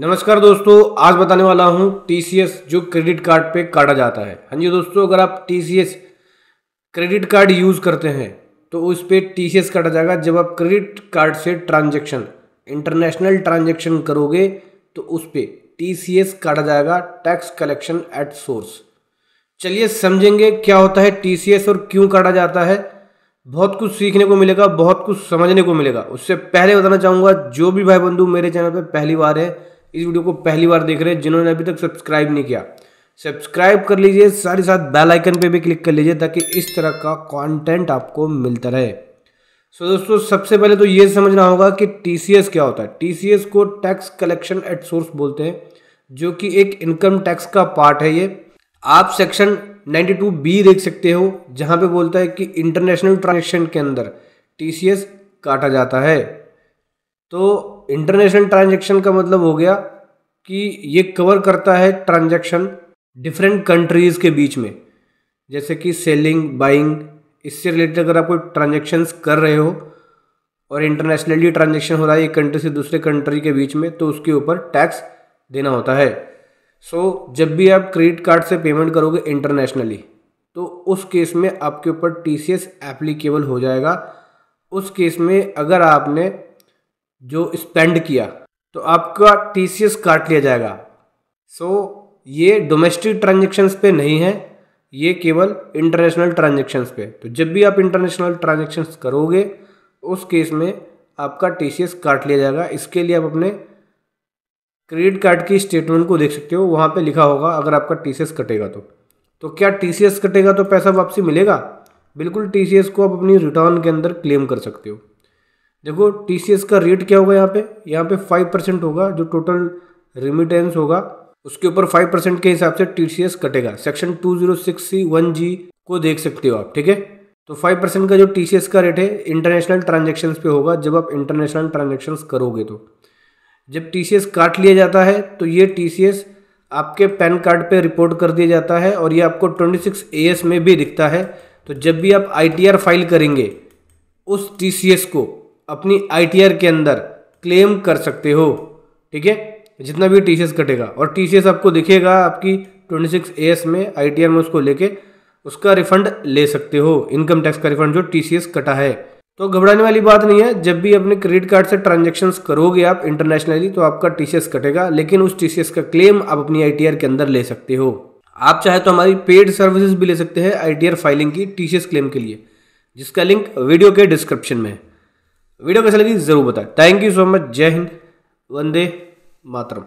नमस्कार दोस्तों आज बताने वाला हूँ टी जो क्रेडिट कार्ड पे काटा जाता है हाँ जी दोस्तों अगर आप टी क्रेडिट कार्ड यूज़ करते हैं तो उस पर टी सी काटा जाएगा जब आप क्रेडिट कार्ड से ट्रांजेक्शन इंटरनेशनल ट्रांजेक्शन करोगे तो उस पर टी काटा जाएगा टैक्स कलेक्शन एट सोर्स चलिए समझेंगे क्या होता है टी और क्यों काटा जाता है बहुत कुछ सीखने को मिलेगा बहुत कुछ समझने को मिलेगा उससे पहले बताना चाहूँगा जो भी भाई बंधु मेरे चैनल पर पहली बार है इस वीडियो को पहली बार देख रहे हैं जिन्होंने अभी तक सब्सक्राइब नहीं किया सब्सक्राइब कर लीजिए साथ ही साथ बेल आइकन पे भी क्लिक कर लीजिए ताकि इस तरह का कंटेंट आपको मिलता रहे सो so, दोस्तों सबसे पहले तो ये समझना होगा कि टी क्या होता है टी को टैक्स कलेक्शन एट सोर्स बोलते हैं जो कि एक इनकम टैक्स का पार्ट है ये आप सेक्शन 92 बी देख सकते हो जहाँ पर बोलता है कि इंटरनेशनल ट्रांजेक्शन के अंदर टी काटा जाता है तो इंटरनेशनल ट्रांजेक्शन का मतलब हो गया कि ये कवर करता है ट्रांजेक्शन डिफरेंट कंट्रीज़ के बीच में जैसे कि सेलिंग बाइंग इससे रिलेटेड अगर आप कोई ट्रांजेक्शन्स कर रहे हो और इंटरनेशनली ट्रांजेक्शन हो रहा है एक कंट्री से दूसरे कंट्री के बीच में तो उसके ऊपर टैक्स देना होता है सो so, जब भी आप क्रेडिट कार्ड से पेमेंट करोगे इंटरनेशनली तो उस केस में आपके ऊपर टी सी एप्लीकेबल हो जाएगा उस केस में अगर आपने जो स्पेंड किया तो आपका टी काट लिया जाएगा सो so, ये डोमेस्टिक ट्रांजेक्शन्स पे नहीं है ये केवल इंटरनेशनल ट्रांजेक्शन्स पे तो जब भी आप इंटरनेशनल ट्रांजेक्शन्स करोगे उस केस में आपका टी काट लिया जाएगा इसके लिए आप अपने क्रेडिट कार्ड की स्टेटमेंट को देख सकते हो वहाँ पे लिखा होगा अगर आपका टी कटेगा तो तो क्या टी कटेगा तो पैसा वापसी मिलेगा बिल्कुल टी को आप अपनी रिटर्न के अंदर क्लेम कर सकते हो देखो टी का रेट क्या होगा यहाँ पे यहाँ पे फाइव परसेंट होगा जो टोटल रिमिटेंस होगा उसके ऊपर फाइव परसेंट के हिसाब से टी कटेगा section two zero six C one G को देख सकते हो आप ठीक है तो फाइव परसेंट का जो टी का रेट है इंटरनेशनल ट्रांजेक्शन पे होगा जब आप इंटरनेशनल ट्रांजेक्शन करोगे तो जब टी काट लिया जाता है तो ये टी आपके पैन कार्ड पर रिपोर्ट कर दिया जाता है और ये आपको ट्वेंटी सिक्स में भी दिखता है तो जब भी आप आई फाइल करेंगे उस टी को अपनी आई के अंदर क्लेम कर सकते हो ठीक है जितना भी टी कटेगा और टी आपको दिखेगा आपकी ट्वेंटी सिक्स ए एस में आई टी आर में उसको लेके उसका रिफंड ले सकते हो इनकम टैक्स का रिफंड जो टी कटा है तो घबराने वाली बात नहीं है जब भी अपने क्रेडिट कार्ड से ट्रांजेक्शन करोगे आप इंटरनेशनली तो आपका टी कटेगा लेकिन उस टी का क्लेम आप अपनी आई के अंदर ले सकते हो आप चाहे तो हमारी पेड सर्विसेज भी ले सकते हैं आई फाइलिंग की टी क्लेम के लिए जिसका लिंक वीडियो के डिस्क्रिप्शन में है वीडियो कैसे लगी जरूर बताएं थैंक यू सो मच जय हिंद वंदे मातरम